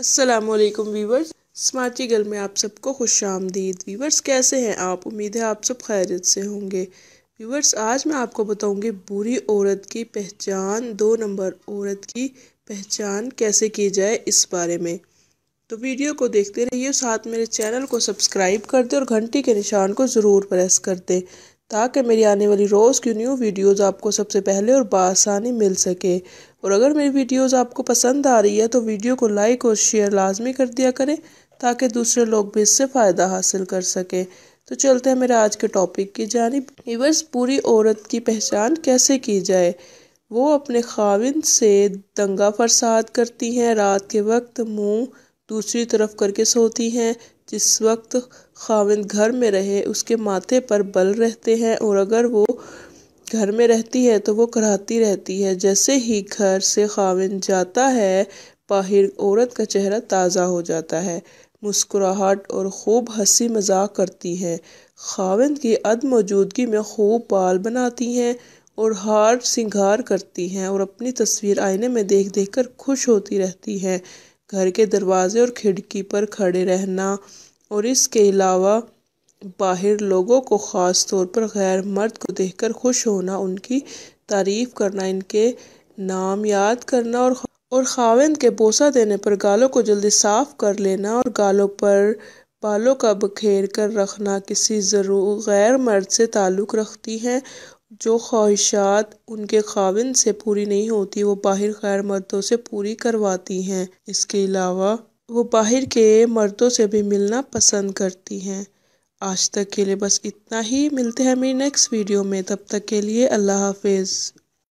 असलकम viewers smarty girl में आप सबको खुश आमदीद वीवर्स कैसे हैं आप उम्मीद है आप सब खैरियत से होंगे वीवर्स आज मैं आपको बताऊंगी बुरी औरत की पहचान दो नंबर औरत की पहचान कैसे की जाए इस बारे में तो वीडियो को देखते रहिए साथ मेरे चैनल को सब्सक्राइब कर दें और घंटी के निशान को ज़रूर प्रेस कर दें ताकि मेरी आने वाली रोज़ की न्यू वीडियोज़ आपको सबसे पहले और बसानी मिल सके और अगर मेरी वीडियोज़ आपको पसंद आ रही है तो वीडियो को लाइक और शेयर लाजमी कर दिया करें ताकि दूसरे लोग भी इससे फ़ायदा हासिल कर सकें तो चलते हैं मेरे आज के टॉपिक की जानब इवर्स पूरी औरत की पहचान कैसे की जाए वो अपने खाविंद से दंगा फरसाद करती हैं रात के वक्त मुँह दूसरी तरफ करके सोती हैं जिस वक्त खाविंद घर में रहे उसके माथे पर बल रहते हैं और अगर वो घर में रहती है तो वो कराहती रहती है जैसे ही घर से खाविंद जाता है बाहर औरत का चेहरा ताज़ा हो जाता है मुस्कुराहट और खूब हंसी मजाक करती हैं खाविंद की अद मौजूदगी में खूब बाल बनाती हैं और हार सिंगार करती हैं और अपनी तस्वीर आईने में देख देख कर खुश होती रहती हैं घर के दरवाजे और खिड़की पर खड़े रहना और इसके अलावा बाहर लोगों को ख़ास तौर पर गैर मर्द को देखकर खुश होना उनकी तारीफ़ करना इनके नाम याद करना और और खाविंद के बोसा देने पर गालों को जल्दी साफ़ कर लेना और गालों पर बालों का बखेर कर रखना किसी ज़रूर गैर मर्द से ताल्लुक़ रखती हैं जो ख्वाहिशात उनके ख़ाविंद से पूरी नहीं होती वो बाहर खैर मर्दों से पूरी करवाती हैं इसके अलावा वो बाहर के मर्दों से भी मिलना पसंद करती हैं आज तक के लिए बस इतना ही मिलते हैं मेरी नेक्स्ट वीडियो में तब तक के लिए अल्लाह हाफिज़